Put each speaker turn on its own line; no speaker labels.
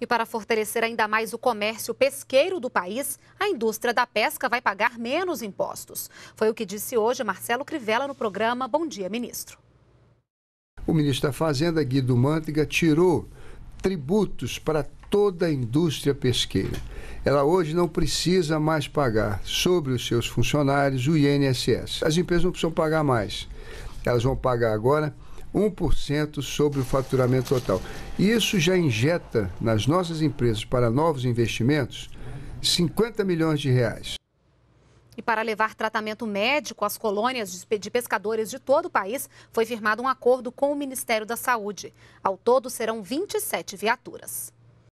E para fortalecer ainda mais o comércio pesqueiro do país, a indústria da pesca vai pagar menos impostos. Foi o que disse hoje Marcelo Crivella no programa Bom Dia, Ministro.
O ministro da Fazenda, Guido Mantega, tirou tributos para toda a indústria pesqueira. Ela hoje não precisa mais pagar sobre os seus funcionários o INSS. As empresas não precisam pagar mais. Elas vão pagar agora 1% sobre o faturamento total. Isso já injeta nas nossas empresas para novos investimentos 50 milhões de reais.
E para levar tratamento médico às colônias de pescadores de todo o país, foi firmado um acordo com o Ministério da Saúde. Ao todo, serão 27 viaturas.